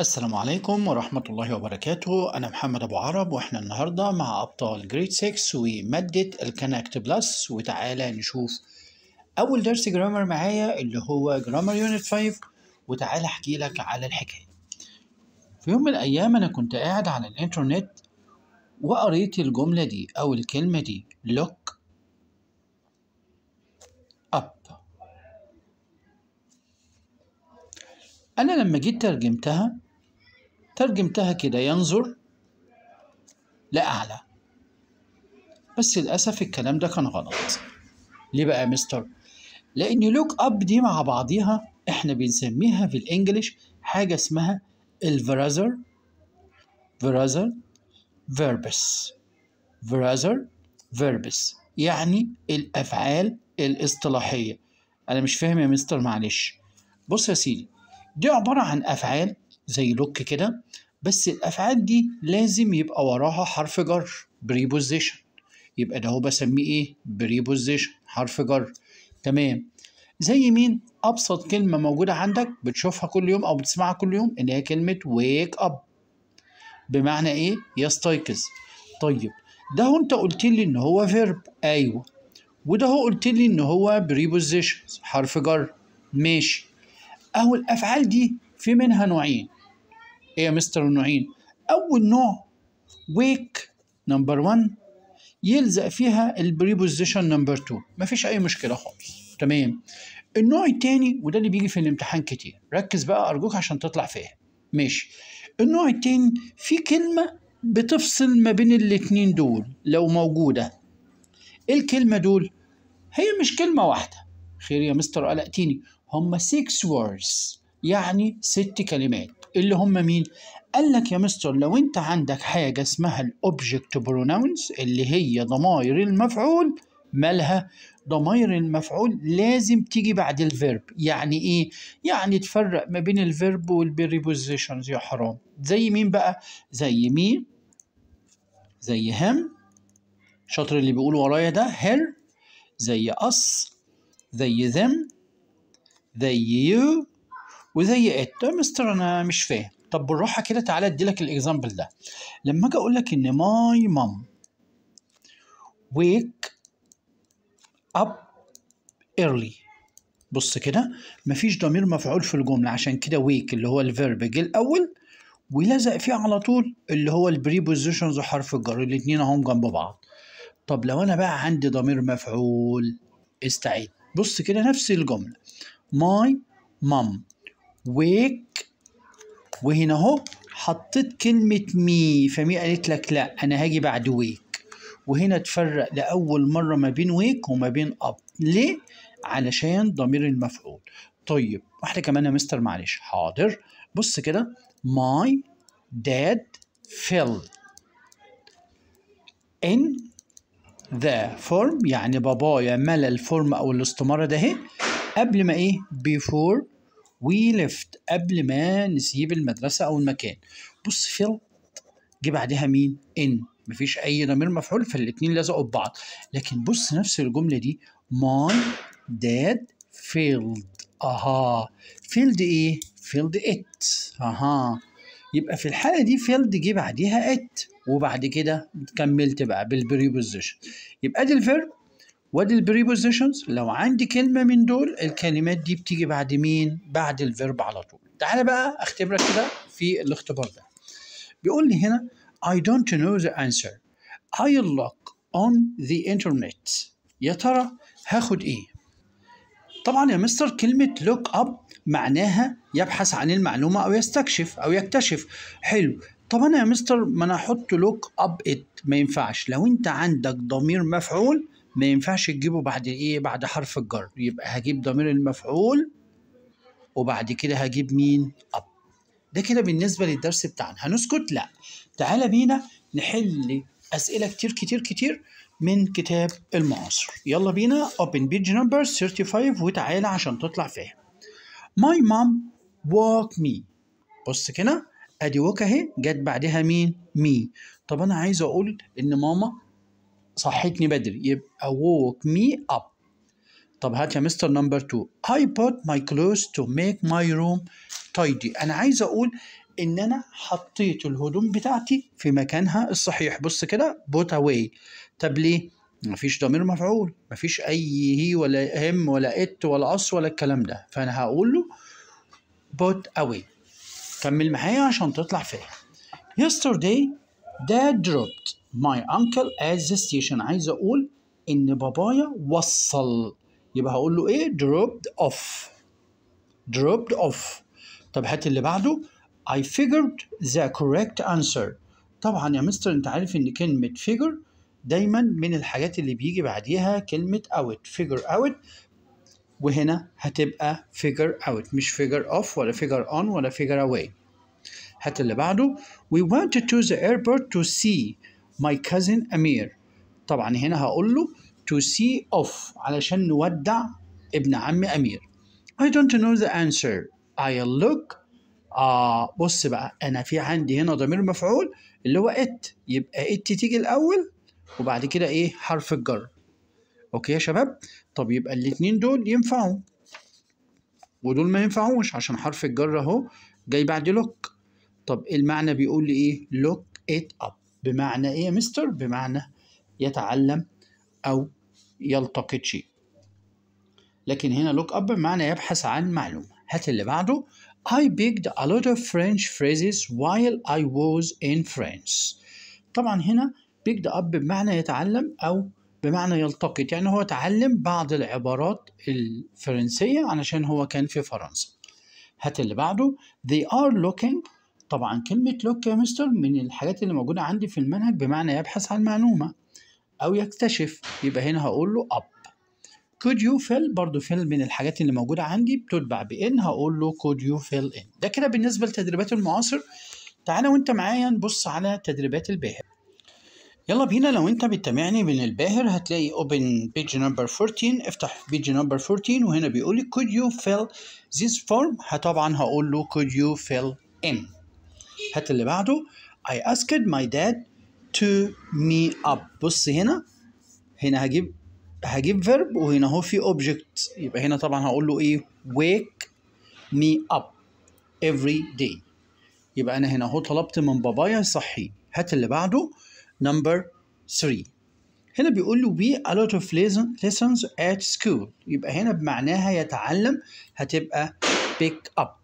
السلام عليكم ورحمة الله وبركاته أنا محمد أبو عرب وإحنا النهاردة مع أبطال جريد 6 ومادة الكنكت بلس وتعالى نشوف أول درس جرامر معايا اللي هو جرامر يونت 5 وتعالى أحكي لك على الحكاية في يوم من الأيام أنا كنت قاعد على الإنترنت وقريت الجملة دي أو الكلمة دي look up أنا لما جيت ترجمتها ترجمتها كده ينظر لأعلى بس للأسف الكلام ده كان غلط ليه بقى يا مستر؟ لأن لوك أب دي مع بعضيها إحنا بنسميها في الإنجليش حاجة اسمها الفرازر فرازر فيربس فرازر فيربس يعني الأفعال الاصطلاحية أنا مش فاهم يا مستر معلش بص يا سيدي دي عبارة عن أفعال زي لوك كده بس الافعال دي لازم يبقى وراها حرف جر بريبوزيشن يبقى ده هو بسميه ايه بريبوزيشن حرف جر تمام زي مين ابسط كلمه موجوده عندك بتشوفها كل يوم او بتسمعها كل يوم اللي هي كلمه ويك اب بمعنى ايه يستيقظ طيب ده انت قلت لي ان هو فيرب ايوه وده هو قلت لي ان هو بريبوزيشن حرف جر ماشي اهو الافعال دي في منها نوعين ايه يا مستر نوعين اول نوع ويك نمبر 1 يلزق فيها البريبوزيشن نمبر 2 مفيش اي مشكله خالص تمام النوع التاني وده اللي بيجي في الامتحان كتير ركز بقى ارجوك عشان تطلع فاهم ماشي النوع التاني في كلمه بتفصل ما بين الاتنين دول لو موجوده إيه الكلمه دول هي مش كلمه واحده خير يا مستر قلقتني هما 6 words يعني ست كلمات اللي هم مين؟ قال لك يا مستر لو انت عندك حاجة اسمها الاوبجكت بروناونز اللي هي ضماير المفعول مالها ضماير المفعول لازم تيجي بعد الفيرب يعني ايه يعني تفرق ما بين الفيرب والبريبوزيشنز يا حرام زي مين بقى زي مين زي هم شاطر اللي بيقول ورايا ده هير زي اس زي ذم زي يو وزي إت مستر أنا مش فاهم طب بالراحة كده تعالى أديلك الإكزامبل ده لما أجي أقول لك إن ماي مام ويك اب ايرلي بص كده مفيش ضمير مفعول في الجملة عشان كده ويك اللي هو الفيرب جه الأول ولزق فيه على طول اللي هو البريبوزيشنز وحرف الجر الاثنين اهم جنب بعض طب لو أنا بقى عندي ضمير مفعول استعيد بص كده نفس الجملة ماي مام ويك وهنا اهو حطيت كلمة مي فمي قالت لك لا أنا هاجي بعد ويك وهنا تفرق لأول مرة ما بين ويك وما بين أب ليه؟ علشان ضمير المفعول طيب واحدة كمان يا مستر معلش حاضر بص كده ماي داد فيل ان ذا فورم يعني بابايا ملا الفورم او الاستماره ده اهي قبل ما ايه بيفور وليفت قبل ما نسيب المدرسة أو المكان بص فيلد جه بعدها مين؟ إن مفيش أي ضمير مفعول فالاتنين لزقوا ببعض لكن بص نفس الجملة دي ماي داد فيلد أها فيلد إيه؟ فيلد إت أها يبقى في الحالة دي فيلد جه بعديها إت وبعد كده كملت بقى بالبريبوزيشن يبقى دي الفيرب وادي البريبوزيشنز لو عندي كلمه من دول الكلمات دي بتيجي بعد مين بعد الفيرب على طول تعالى بقى اختبرك كده في الاختبار ده بيقول لي هنا I don't know the answer I look on the internet يا ترى هاخد ايه طبعا يا مستر كلمة لوك اب معناها يبحث عن المعلومة أو يستكشف أو يكتشف حلو طب أنا يا مستر ما أنا أحط لوك اب إت ما ينفعش لو أنت عندك ضمير مفعول ما ينفعش تجيبه بعد ايه بعد حرف الجر يبقى هجيب ضمير المفعول وبعد كده هجيب مين اب ده كده بالنسبه للدرس بتاعنا هنسكت لا تعالى بينا نحل اسئله كتير كتير كتير من كتاب المعاصر يلا بينا open page number 35 وتعالى عشان تطلع فاهم my mom walk me بص كده ادي وك اهي جت بعدها مين مي طب انا عايز اقول ان ماما صحيتني بدري يبقى ووك مي اب طب هات يا مستر نمبر 2 اي بوت ماي كلوز تو ميك ماي روم تايدي أنا عايز أقول إن أنا حطيت الهدوم بتاعتي في مكانها الصحيح بص كده بوت اواي طب ليه؟ مفيش ضمير مفعول مفيش أي هي ولا هم ولا إت ولا أص ولا الكلام ده فأنا هقول له بوت اواي كمل معايا عشان تطلع فاهم يسترداي Dad dropped my uncle at the station عايز أقول إن بابايا وصل يبقى هقول له إيه dropped off dropped off طب هات اللي بعده I figured the correct answer طبعا يا مستر انت عارف ان كلمة figure دايما من الحاجات اللي بيجي بعديها كلمة out figure out وهنا هتبقى figure out مش figure off ولا figure on ولا figure away حتى اللي بعده we went to the airport to see my cousin Amir طبعا هنا هقول له to see off علشان نودع ابن عم أمير I don't know the answer I look آه بص بقى أنا في عندي هنا ضمير مفعول اللي هو it يبقى it تيجي الأول وبعد كده إيه حرف الجر أوكي يا شباب طب يبقى الاتنين دول ينفعوا ودول ما ينفعوش عشان حرف الجر أهو جاي بعد لوك طب المعنى بيقول لي ايه look it up بمعنى ايه يا مستر بمعنى يتعلم او يلتقط شيء لكن هنا look up بمعنى يبحث عن معلومة هات اللي بعده I picked a lot of French phrases while I was in France طبعا هنا picked up بمعنى يتعلم أو بمعنى يلتقط يعني هو تعلم بعض العبارات الفرنسية علشان هو كان في فرنسا هات اللي بعده they are looking طبعا كلمة لوك يا مستر من الحاجات اللي موجودة عندي في المنهج بمعنى يبحث عن معلومة أو يكتشف يبقى هنا هقول له أب could you fill برضو fill من الحاجات اللي موجودة عندي بتتبع بإن هقول له could you fill in ده كده بالنسبة لتدريبات المعاصر تعالى وانت معايا نبص على تدريبات الباهر يلا بينا لو انت بتتابعني من الباهر هتلاقي اوبن بيج نمبر 14 افتح بيج نمبر 14 وهنا بيقول لي could you fill this form طبعا هقول له could you fill in حتى اللي بعده I asked my dad to me up بص هنا هنا هجيب هجيب verb وهنا هو في object يبقى هنا طبعا هقول له ايه wake me up every day يبقى انا هنا هو طلبت من بابايا يصحي هات اللي بعده number 3 هنا بيقول له be a lot of lessons at school يبقى هنا بمعناها يتعلم هتبقى pick up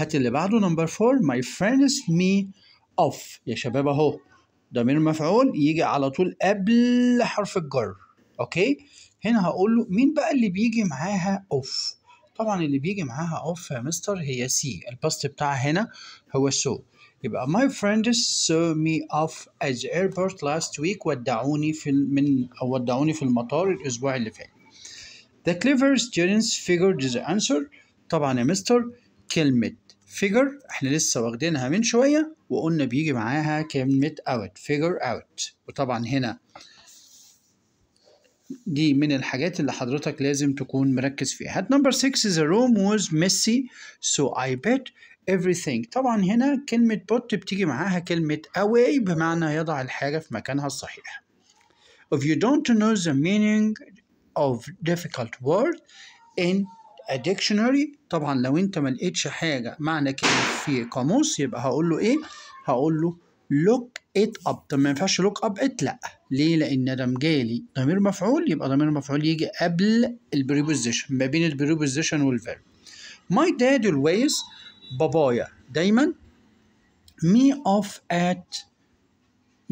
هات اللي بعده نمبر 4 my friends me off يا شباب اهو ضمير المفعول يجي على طول قبل حرف الجر اوكي هنا هقول له مين بقى اللي بيجي معاها اوف طبعا اللي بيجي معاها اوف يا مستر هي سي الباست بتاعها هنا هو سو so. يبقى my friends saw me off at the airport last week ودعوني في من أو ودعوني في المطار الأسبوع اللي فات. The clever students figured the answer. طبعا يا مستر كلمة figure احنا لسه واخدينها من شوية وقلنا بيجي معاها كلمة out figure out وطبعا هنا دي من الحاجات اللي حضرتك لازم تكون مركز فيها. At number six the room was messy so I bet everything. طبعا هنا كلمة put بتيجي معاها كلمة away بمعنى يضع الحاجة في مكانها الصحيح. If you don't know the meaning of difficult word in a dictionary طبعا لو انت ما لقيتش حاجه معنى كلمه في قاموس يبقى هقول له ايه هقول له look it up طب ما ينفعش look up it لا ليه لان ده مجالي ضمير مفعول يبقى ضمير مفعول يجي قبل البريبوزيشن ما بين البريبوزيشن والفيرب my dad always بابايا دايما me off at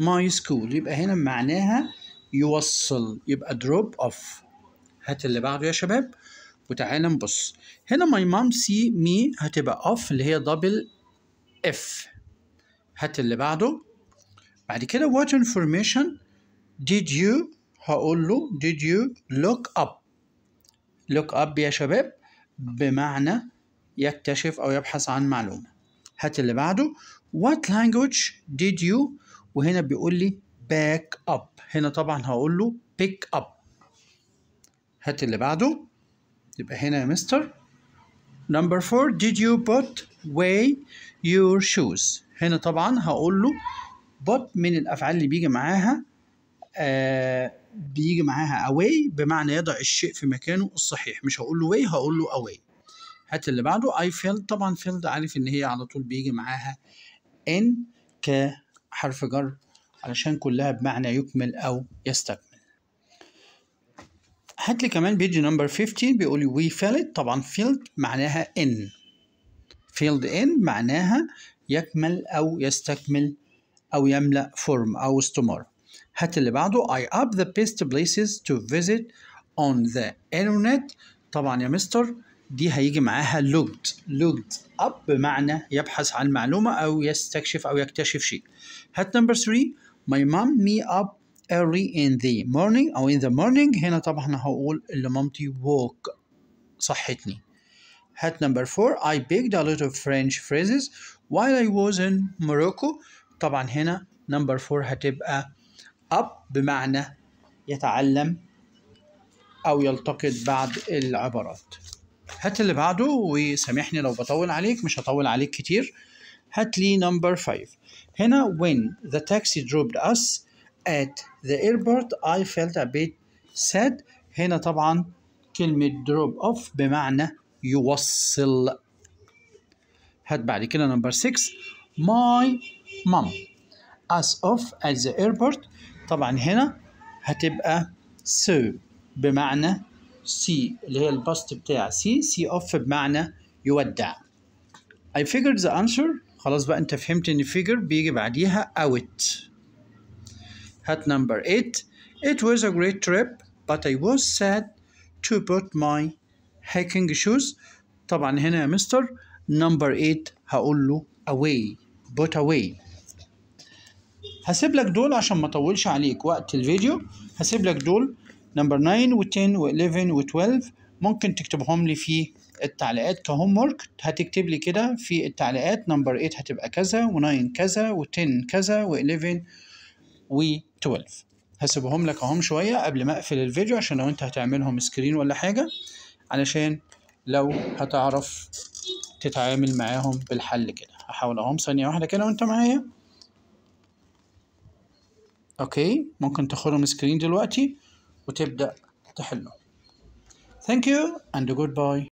my school يبقى هنا معناها يوصل يبقى drop off هات اللي بعده يا شباب وتعالى نبص هنا ماي مام سي مي هتبقى اوف اللي هي دبل اف هات اللي بعده بعد كده what information did you هقول له did you look up look up يا شباب بمعنى يكتشف أو يبحث عن معلومة هات اللي بعده what language did you وهنا بيقول لي back up هنا طبعا هقول له pick up هات اللي بعده يبقى هنا يا مستر نمبر 4 did you put away your shoes هنا طبعا هقول له put من الافعال اللي بيجي معاها آه بيجي معاها away بمعنى يضع الشيء في مكانه الصحيح مش هقول له way هقول له away هات اللي بعده I filled طبعا filled عارف ان هي على طول بيجي معاها in كحرف جر علشان كلها بمعنى يكمل او يستكمل هات لي كمان بيج نمبر 50 بيقول لي وي فيلد طبعا فيلد معناها ان فيلد ان معناها يكمل او يستكمل او يملا فورم او استمر هات اللي بعده I up the best places to visit on the internet طبعا يا مستر دي هيجي معاها لوجد لوجد up بمعنى يبحث عن معلومة أو يستكشف أو يكتشف شيء هات نمبر 3 My mom me up early in the morning أو in the morning هنا طبعا هقول اللي مامتي walk صحتني hat number four I picked a lot of French phrases while I was in Morocco طبعا هنا number four هتبقى up بمعنى يتعلم أو يلتقط بعض العبارات هات اللي بعده وسامحني لو بطول عليك مش هطول عليك كتير هات لي نمبر 5 هنا when the taxi dropped us at the airport I felt a bit sad هنا طبعا كلمة drop off بمعنى يوصل هات بعد كده نمبر 6 my mom as of at the airport طبعا هنا هتبقى so بمعنى سي اللي هي الباست بتاع سي سي اوف بمعنى يودع I figured the answer خلاص بقى انت فهمت ان figure بيجي بعديها out Hat number 8 It was a great trip but I was sad to put my hiking shoes طبعا هنا يا مستر number 8 هقول له away put away هسيب لك دول عشان ما اطولش عليك وقت الفيديو هسيب لك دول نمبر 9 و10 و11 و12 ممكن تكتبهم لي في التعليقات كهوم ورك هتكتب لي كده في التعليقات نمبر 8 هتبقى كذا و9 كذا و10 كذا و11 و12 هسيبهم لك اهم شويه قبل ما اقفل الفيديو عشان لو انت هتعملهم سكرين ولا حاجه علشان لو هتعرف تتعامل معاهم بالحل كده هحاول اهم ثانيه واحده كده وانت معايا اوكي ممكن تاخدهم سكرين دلوقتي وتبدا تحلهم يو اند جود باي